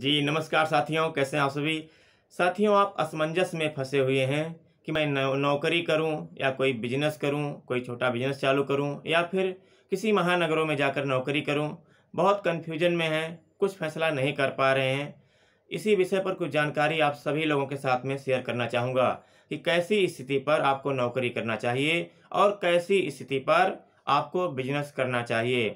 जी नमस्कार साथियों कैसे हैं आप सभी साथियों आप असमंजस में फंसे हुए हैं कि मैं नौकरी करूं या कोई बिजनेस करूं कोई छोटा बिजनेस चालू करूं या फिर किसी महानगरों में जाकर नौकरी करूं बहुत कन्फ्यूजन में हैं कुछ फैसला नहीं कर पा रहे हैं इसी विषय पर कुछ जानकारी आप सभी लोगों के साथ में शेयर करना चाहूँगा कि कैसी स्थिति पर आपको नौकरी करना चाहिए और कैसी स्थिति पर आपको बिजनेस करना चाहिए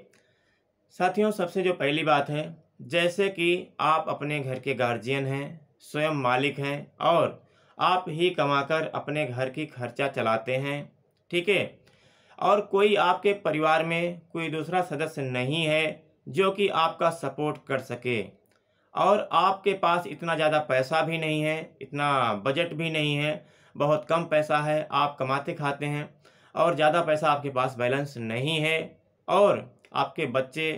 साथियों सबसे जो पहली बात है जैसे कि आप अपने घर के गार्जियन हैं स्वयं मालिक हैं और आप ही कमाकर अपने घर की खर्चा चलाते हैं ठीक है और कोई आपके परिवार में कोई दूसरा सदस्य नहीं है जो कि आपका सपोर्ट कर सके और आपके पास इतना ज़्यादा पैसा भी नहीं है इतना बजट भी नहीं है बहुत कम पैसा है आप कमाते खाते हैं और ज़्यादा पैसा आपके पास बैलेंस नहीं है और आपके बच्चे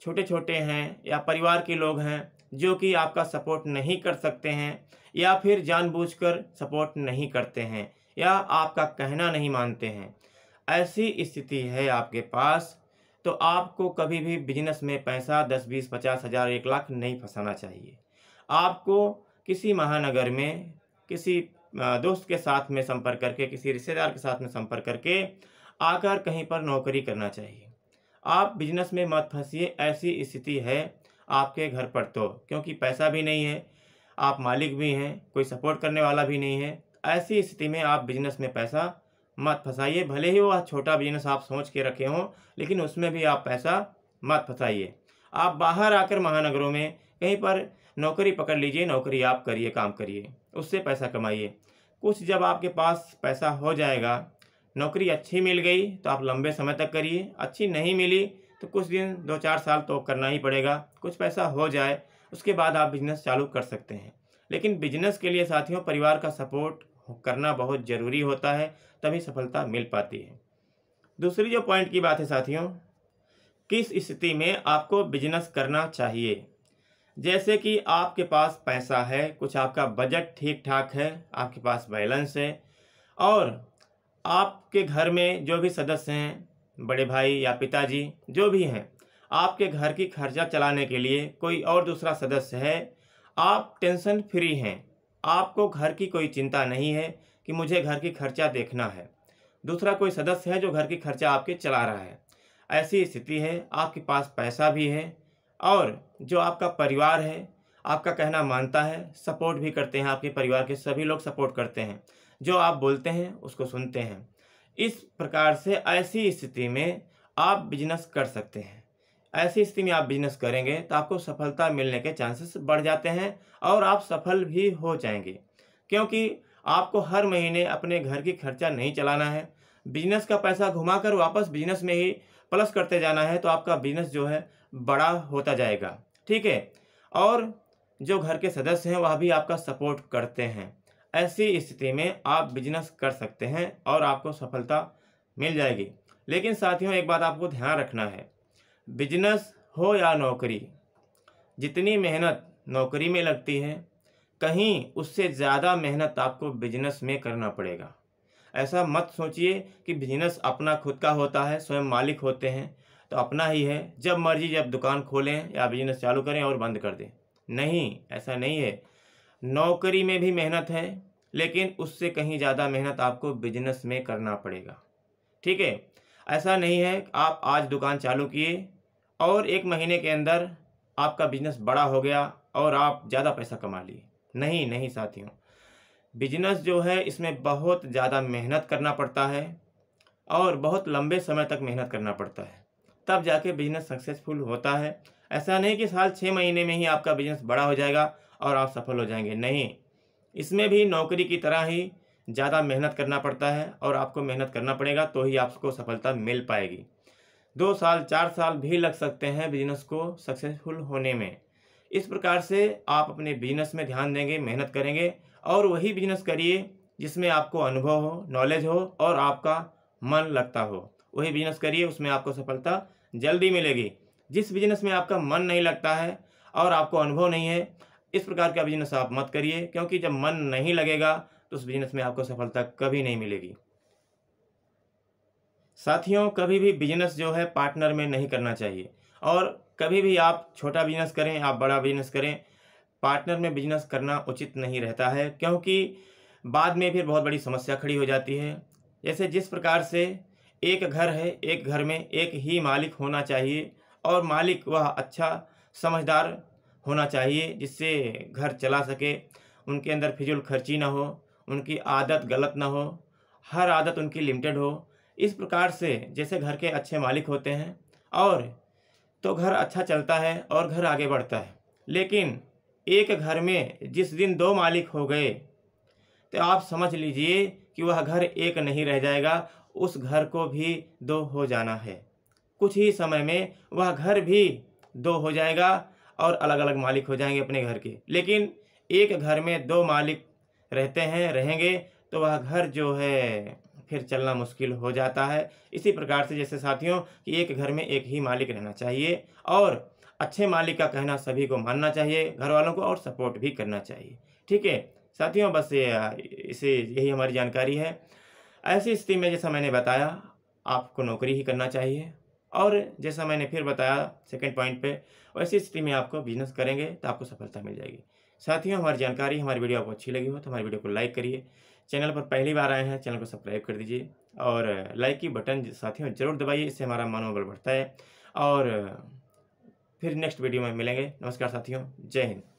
छोटे छोटे हैं या परिवार के लोग हैं जो कि आपका सपोर्ट नहीं कर सकते हैं या फिर जानबूझकर सपोर्ट नहीं करते हैं या आपका कहना नहीं मानते हैं ऐसी स्थिति है आपके पास तो आपको कभी भी बिजनेस में पैसा दस बीस पचास हज़ार एक लाख नहीं फंसाना चाहिए आपको किसी महानगर में किसी दोस्त के साथ में संपर्क करके किसी रिश्तेदार के साथ में संपर्क करके आकर कहीं पर नौकरी करना चाहिए आप बिजनेस में मत फंसिए ऐसी स्थिति है आपके घर पर तो क्योंकि पैसा भी नहीं है आप मालिक भी हैं कोई सपोर्ट करने वाला भी नहीं है ऐसी स्थिति में आप बिजनेस में पैसा मत फंसाइए भले ही वह छोटा बिजनेस आप सोच के रखे हों लेकिन उसमें भी आप पैसा मत फंसाइए आप बाहर आकर महानगरों में कहीं पर नौकरी पकड़ लीजिए नौकरी आप करिए काम करिए उससे पैसा कमाइए कुछ जब आपके पास पैसा हो जाएगा नौकरी अच्छी मिल गई तो आप लंबे समय तक करिए अच्छी नहीं मिली तो कुछ दिन दो चार साल तो करना ही पड़ेगा कुछ पैसा हो जाए उसके बाद आप बिजनेस चालू कर सकते हैं लेकिन बिजनेस के लिए साथियों परिवार का सपोर्ट करना बहुत ज़रूरी होता है तभी सफलता मिल पाती है दूसरी जो पॉइंट की बात है साथियों किस स्थिति में आपको बिजनेस करना चाहिए जैसे कि आपके पास पैसा है कुछ आपका बजट ठीक ठाक है आपके पास बैलेंस है और आपके घर में जो भी सदस्य हैं बड़े भाई या पिताजी जो भी हैं आपके घर की खर्चा चलाने के लिए कोई और दूसरा सदस्य है आप टेंशन फ्री हैं आपको घर की कोई चिंता नहीं है कि मुझे घर की खर्चा देखना है दूसरा कोई सदस्य है जो घर की खर्चा आपके चला रहा है ऐसी स्थिति है आपके पास पैसा भी है और जो आपका परिवार है आपका कहना मानता है सपोर्ट भी करते हैं आपके परिवार के सभी लोग सपोर्ट करते हैं जो आप बोलते हैं उसको सुनते हैं इस प्रकार से ऐसी स्थिति में आप बिजनेस कर सकते हैं ऐसी स्थिति में आप बिजनेस करेंगे तो आपको सफलता मिलने के चांसेस बढ़ जाते हैं और आप सफल भी हो जाएंगे क्योंकि आपको हर महीने अपने घर की खर्चा नहीं चलाना है बिजनेस का पैसा घुमाकर वापस बिजनेस में ही प्लस करते जाना है तो आपका बिजनेस जो है बड़ा होता जाएगा ठीक है और जो घर के सदस्य हैं वह भी आपका सपोर्ट करते हैं ऐसी स्थिति में आप बिजनेस कर सकते हैं और आपको सफलता मिल जाएगी लेकिन साथियों एक बात आपको ध्यान रखना है बिजनेस हो या नौकरी जितनी मेहनत नौकरी में लगती है कहीं उससे ज़्यादा मेहनत आपको बिजनेस में करना पड़ेगा ऐसा मत सोचिए कि बिजनेस अपना खुद का होता है स्वयं मालिक होते हैं तो अपना ही है जब मर्जी जब दुकान खोलें या बिजनेस चालू करें और बंद कर दें नहीं ऐसा नहीं है नौकरी में भी मेहनत है लेकिन उससे कहीं ज़्यादा मेहनत आपको बिजनेस में करना पड़ेगा ठीक है ऐसा नहीं है आप आज दुकान चालू किए और एक महीने के अंदर आपका बिजनेस बड़ा हो गया और आप ज़्यादा पैसा कमा लिए नहीं नहीं साथियों बिजनेस जो है इसमें बहुत ज़्यादा मेहनत करना पड़ता है और बहुत लंबे समय तक मेहनत करना पड़ता है तब जाके बिजनेस सक्सेसफुल होता है ऐसा नहीं कि साल छः महीने में ही आपका बिजनेस बड़ा हो जाएगा और आप सफल हो जाएंगे नहीं इसमें भी नौकरी की तरह ही ज़्यादा मेहनत करना पड़ता है और आपको मेहनत करना पड़ेगा तो ही आपको सफलता मिल पाएगी दो साल चार साल भी लग सकते हैं बिजनेस को सक्सेसफुल होने में इस प्रकार से आप अपने बिजनेस में ध्यान देंगे मेहनत करेंगे और वही बिजनेस करिए जिसमें आपको अनुभव हो नॉलेज हो और आपका मन लगता हो वही बिजनेस करिए उसमें आपको सफलता जल्दी मिलेगी जिस बिजनेस में आपका मन नहीं लगता है और आपको अनुभव नहीं है इस प्रकार का बिजनेस आप मत करिए क्योंकि जब मन नहीं लगेगा तो उस बिजनेस में आपको सफलता कभी नहीं मिलेगी साथियों कभी भी बिजनेस जो है पार्टनर में नहीं करना चाहिए और कभी भी आप छोटा बिजनेस करें आप बड़ा बिजनेस करें पार्टनर में बिजनेस करना उचित नहीं रहता है क्योंकि बाद में फिर बहुत बड़ी समस्या खड़ी हो जाती है जैसे जिस प्रकार से एक घर है एक घर में एक ही मालिक होना चाहिए और मालिक वह अच्छा समझदार होना चाहिए जिससे घर चला सके उनके अंदर फिजूल खर्ची ना हो उनकी आदत गलत ना हो हर आदत उनकी लिमिटेड हो इस प्रकार से जैसे घर के अच्छे मालिक होते हैं और तो घर अच्छा चलता है और घर आगे बढ़ता है लेकिन एक घर में जिस दिन दो मालिक हो गए तो आप समझ लीजिए कि वह घर एक नहीं रह जाएगा उस घर को भी दो हो जाना है कुछ ही समय में वह घर भी दो हो जाएगा और अलग अलग मालिक हो जाएंगे अपने घर के लेकिन एक घर में दो मालिक रहते हैं रहेंगे तो वह घर जो है फिर चलना मुश्किल हो जाता है इसी प्रकार से जैसे साथियों कि एक घर में एक ही मालिक रहना चाहिए और अच्छे मालिक का कहना सभी को मानना चाहिए घर वालों को और सपोर्ट भी करना चाहिए ठीक है साथियों बस ये इसे यही हमारी जानकारी है ऐसी स्थिति में जैसा मैंने बताया आपको नौकरी ही करना चाहिए और जैसा मैंने फिर बताया सेकंड पॉइंट पे वैसी स्थिति में आपको बिजनेस करेंगे तो आपको सफलता मिल जाएगी साथियों हमारी जानकारी हमारी वीडियो आपको अच्छी लगी हो तो हमारी वीडियो को लाइक करिए चैनल पर पहली बार आए हैं चैनल को सब्सक्राइब कर दीजिए और लाइक की बटन साथियों जरूर दबाइए इससे हमारा मनोबल बढ़ता है और फिर नेक्स्ट वीडियो में मिलेंगे नमस्कार साथियों जय हिंद